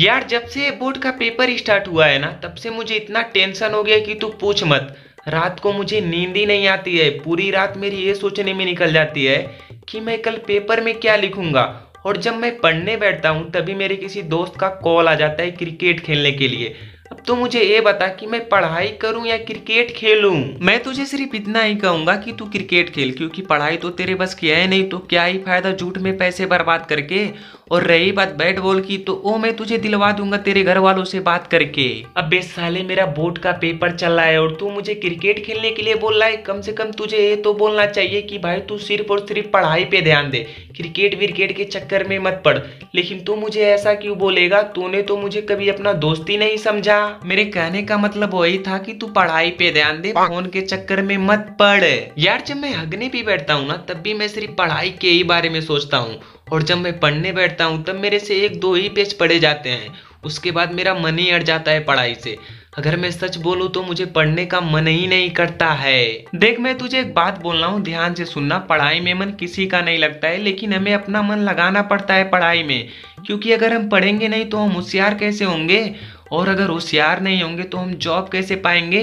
यार जब से बोर्ड का पेपर स्टार्ट हुआ है ना तब से मुझे इतना टेंशन हो गया कि तू पूछ मत रात को मुझे नींद ही नहीं आती है पूरी रात मेरी ये सोचने में निकल जाती है कि मैं कल पेपर में क्या लिखूंगा और जब मैं पढ़ने बैठता हूँ तभी मेरे किसी दोस्त का कॉल आ जाता है क्रिकेट खेलने के लिए अब तो मुझे ये बता कि मैं पढ़ाई करूं या क्रिकेट खेलूं मैं तुझे सिर्फ इतना ही कहूंगा कि तू क्रिकेट खेल क्योंकि पढ़ाई तो तेरे बस किया है नहीं तो क्या ही फायदा झूठ में पैसे बर्बाद करके और रही बात बैट बॉल की तो वो मैं तुझे दिलवा दूंगा तेरे घर वालों से बात करके अब साले मेरा बोर्ड का पेपर चल रहा है और तू मुझे क्रिकेट खेलने के लिए बोल रहा है कम से कम तुझे ये तो बोलना चाहिए कि भाई तू सिर्फ और सिर्फ पढ़ाई पे ध्यान दे क्रिकेट विकेट के चक्कर में मत पड़ लेकिन तू मुझे ऐसा क्यों बोलेगा तूने तो मुझे कभी अपना दोस्ती नहीं समझा मेरे कहने का मतलब वही था कि तू पढ़ाई पे ध्यान दे फोन के चक्कर में मत पड़ यार जब मैं हगने भी बैठता हूँ ना तब भी मैं सिर्फ पढ़ाई के ही बारे में सोचता हूँ और जब मैं पढ़ने बैठता हूँ तब मेरे से एक दो ही पेज पढ़े जाते हैं उसके बाद मेरा मन ही अट जाता है पढ़ाई से अगर मैं सच बोलूँ तो मुझे पढ़ने का मन ही नहीं करता है देख मैं तुझे एक बात बोल रहा हूँ ध्यान से सुनना पढ़ाई में मन किसी का नहीं लगता है लेकिन हमें अपना मन लगाना पड़ता है पढ़ाई में क्योंकि अगर हम पढ़ेंगे नहीं तो हम होशियार कैसे होंगे और अगर होशियार नहीं होंगे तो हम जॉब कैसे पाएंगे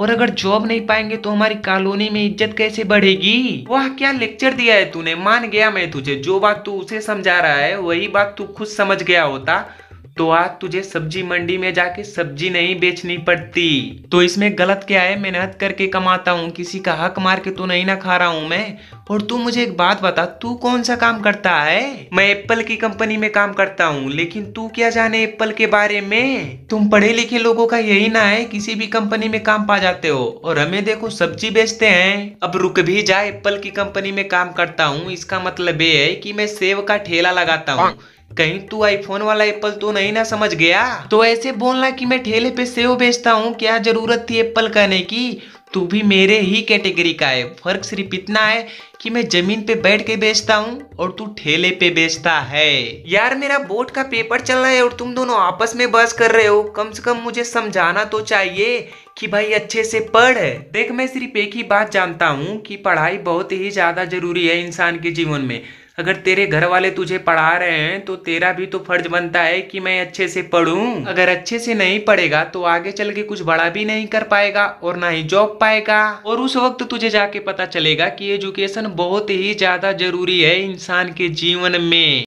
और अगर जॉब नहीं पाएंगे तो हमारी कॉलोनी में इज्जत कैसे बढ़ेगी वह क्या लेक्चर दिया है तूने मान गया मैं तुझे जो बात तू उसे समझा रहा है वही बात तू खुद समझ गया होता तो आज तुझे सब्जी मंडी में जाके सब्जी नहीं बेचनी पड़ती तो इसमें गलत क्या है मेहनत करके कमाता हूँ किसी का हक मार के तो नहीं ना खा रहा हूँ मैं और तू मुझे एक बात बता तू कौन सा काम करता है मैं एप्पल की कंपनी में काम करता हूँ लेकिन तू क्या जाने एप्पल के बारे में तुम पढ़े लिखे लोगों का यही ना है किसी भी कंपनी में काम पा जाते हो और हमें देखो सब्जी बेचते हैं अब रुक भी जा एप्पल की कंपनी में काम करता हूँ इसका मतलब ये है कि मैं सेब का ठेला लगाता हूँ कहीं तू आईफोन वाला एप्पल तो नहीं ना समझ गया तो ऐसे बोलना कि मैं ठेले पे सेव बेचता हूँ क्या जरूरत थी एप्पल कहने की तू भी मेरे ही कैटेगरी का है फर्क सिर्फ इतना है कि मैं जमीन पे बैठ के बेचता हूँ और तू ठेले पे बेचता है यार मेरा बोर्ड का पेपर चल रहा है और तुम दोनों आपस में बस कर रहे हो कम से कम मुझे समझाना तो चाहिए कि भाई अच्छे से पढ़ देख मैं सिर्फ एक ही बात जानता हूँ कि पढ़ाई बहुत ही ज़्यादा जरूरी है इंसान के जीवन में अगर तेरे घर वाले तुझे पढ़ा रहे हैं तो तेरा भी तो फर्ज बनता है कि मैं अच्छे से पढ़ू अगर अच्छे से नहीं पढ़ेगा तो आगे चल के कुछ बड़ा भी नहीं कर पाएगा और ना ही जॉब पाएगा और उस वक्त तुझे जाके पता चलेगा कि एजुकेशन बहुत ही ज्यादा जरूरी है इंसान के जीवन में